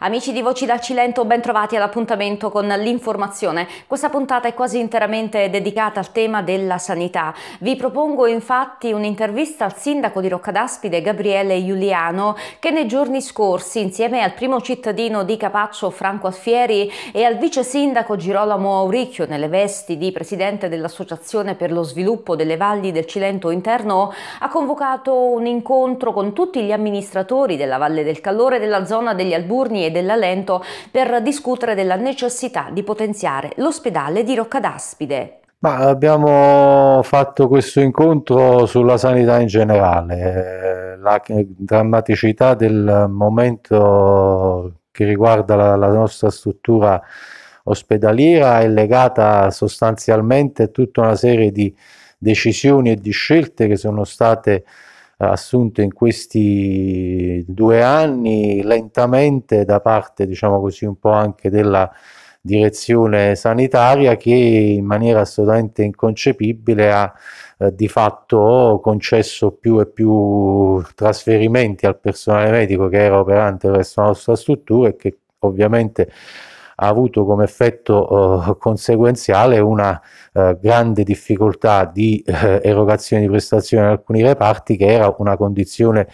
Amici di Voci da Cilento, ben trovati all'appuntamento con l'informazione. Questa puntata è quasi interamente dedicata al tema della sanità. Vi propongo infatti un'intervista al sindaco di Roccadaspide, Gabriele Giuliano, che nei giorni scorsi, insieme al primo cittadino di Capaccio, Franco Alfieri, e al vice sindaco Girolamo Auricchio, nelle vesti di presidente dell'Associazione per lo sviluppo delle valli del Cilento interno, ha convocato un incontro con tutti gli amministratori della Valle del Calore della zona degli Alburni Marconi e della Lento per discutere della necessità di potenziare l'ospedale di Roccadaspide. Ma abbiamo fatto questo incontro sulla sanità in generale, eh, la drammaticità del momento che riguarda la, la nostra struttura ospedaliera è legata sostanzialmente a tutta una serie di decisioni e di scelte che sono state assunto in questi due anni lentamente da parte, diciamo così, un po' anche della direzione sanitaria che in maniera assolutamente inconcepibile ha eh, di fatto concesso più e più trasferimenti al personale medico che era operante presso la nostra struttura e che ovviamente ha avuto come effetto eh, conseguenziale una eh, grande difficoltà di eh, erogazione di prestazioni in alcuni reparti che era una condizione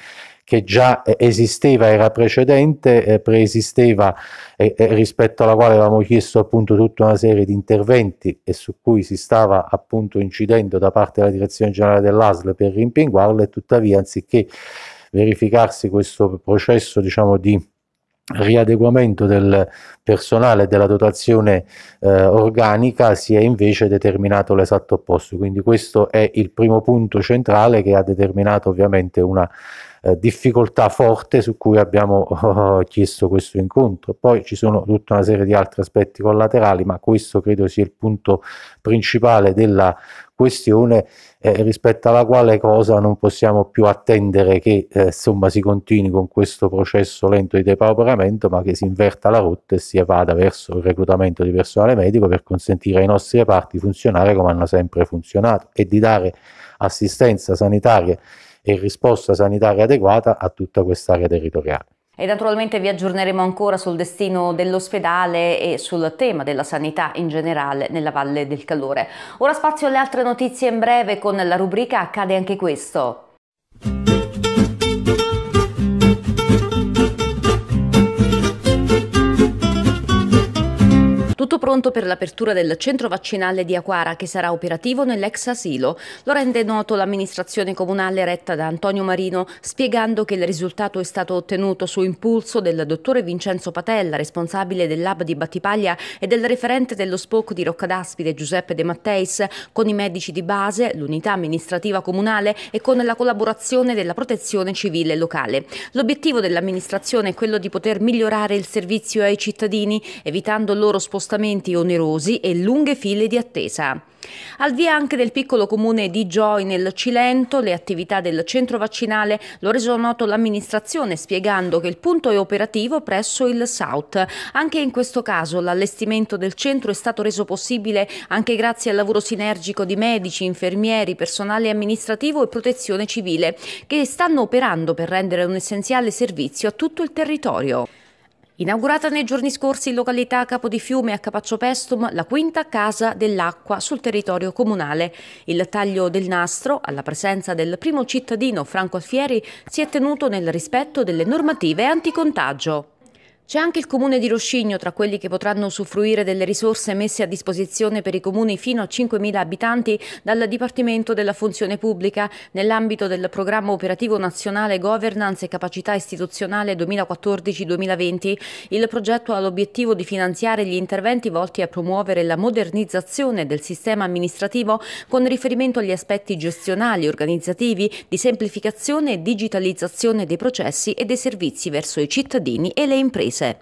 che già esisteva, era precedente, eh, preesisteva eh, eh, rispetto alla quale avevamo chiesto appunto tutta una serie di interventi e su cui si stava appunto incidendo da parte della direzione generale dell'ASL per rimpinguarle, tuttavia anziché verificarsi questo processo diciamo di riadeguamento del personale e della dotazione eh, organica si è invece determinato l'esatto opposto quindi questo è il primo punto centrale che ha determinato ovviamente una eh, difficoltà forte su cui abbiamo oh, chiesto questo incontro. Poi ci sono tutta una serie di altri aspetti collaterali, ma questo credo sia il punto principale della questione eh, rispetto alla quale cosa non possiamo più attendere che eh, insomma, si continui con questo processo lento di depauperamento, ma che si inverta la rotta e si vada verso il reclutamento di personale medico per consentire ai nostri reparti di funzionare come hanno sempre funzionato e di dare assistenza sanitaria e risposta sanitaria adeguata a tutta quest'area territoriale. E naturalmente vi aggiorneremo ancora sul destino dell'ospedale e sul tema della sanità in generale nella Valle del Calore. Ora spazio alle altre notizie in breve con la rubrica Accade anche questo. Tutto pronto per l'apertura del centro vaccinale di Aquara che sarà operativo nell'ex asilo. Lo rende noto l'amministrazione comunale retta da Antonio Marino spiegando che il risultato è stato ottenuto su impulso del dottore Vincenzo Patella, responsabile del lab di Battipaglia e del referente dello SPOC di Roccadaspide Giuseppe De Matteis con i medici di base, l'unità amministrativa comunale e con la collaborazione della protezione civile locale. L'obiettivo dell'amministrazione è quello di poter migliorare il servizio ai cittadini evitando loro spostamenti spostamenti onerosi e lunghe file di attesa. Al via anche del piccolo comune di Gioi nel Cilento, le attività del centro vaccinale lo reso noto l'amministrazione spiegando che il punto è operativo presso il SAUT. Anche in questo caso l'allestimento del centro è stato reso possibile anche grazie al lavoro sinergico di medici, infermieri, personale amministrativo e protezione civile che stanno operando per rendere un essenziale servizio a tutto il territorio. Inaugurata nei giorni scorsi in località Capo di Fiume a Capacciopestum la quinta casa dell'acqua sul territorio comunale. Il taglio del nastro, alla presenza del primo cittadino Franco Alfieri, si è tenuto nel rispetto delle normative anticontagio. C'è anche il comune di Roscigno tra quelli che potranno usufruire delle risorse messe a disposizione per i comuni fino a 5.000 abitanti dal Dipartimento della Funzione Pubblica nell'ambito del programma operativo nazionale Governance e Capacità Istituzionale 2014-2020. Il progetto ha l'obiettivo di finanziare gli interventi volti a promuovere la modernizzazione del sistema amministrativo con riferimento agli aspetti gestionali, organizzativi, di semplificazione e digitalizzazione dei processi e dei servizi verso i cittadini e le imprese paese.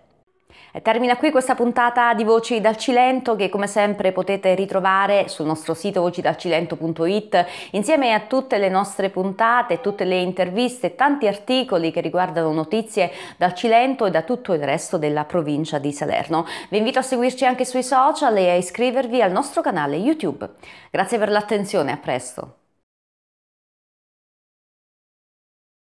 E termina qui questa puntata di Voci dal Cilento che come sempre potete ritrovare sul nostro sito vocidalcilento.it insieme a tutte le nostre puntate, tutte le interviste, tanti articoli che riguardano notizie dal Cilento e da tutto il resto della provincia di Salerno. Vi invito a seguirci anche sui social e a iscrivervi al nostro canale YouTube. Grazie per l'attenzione, a presto!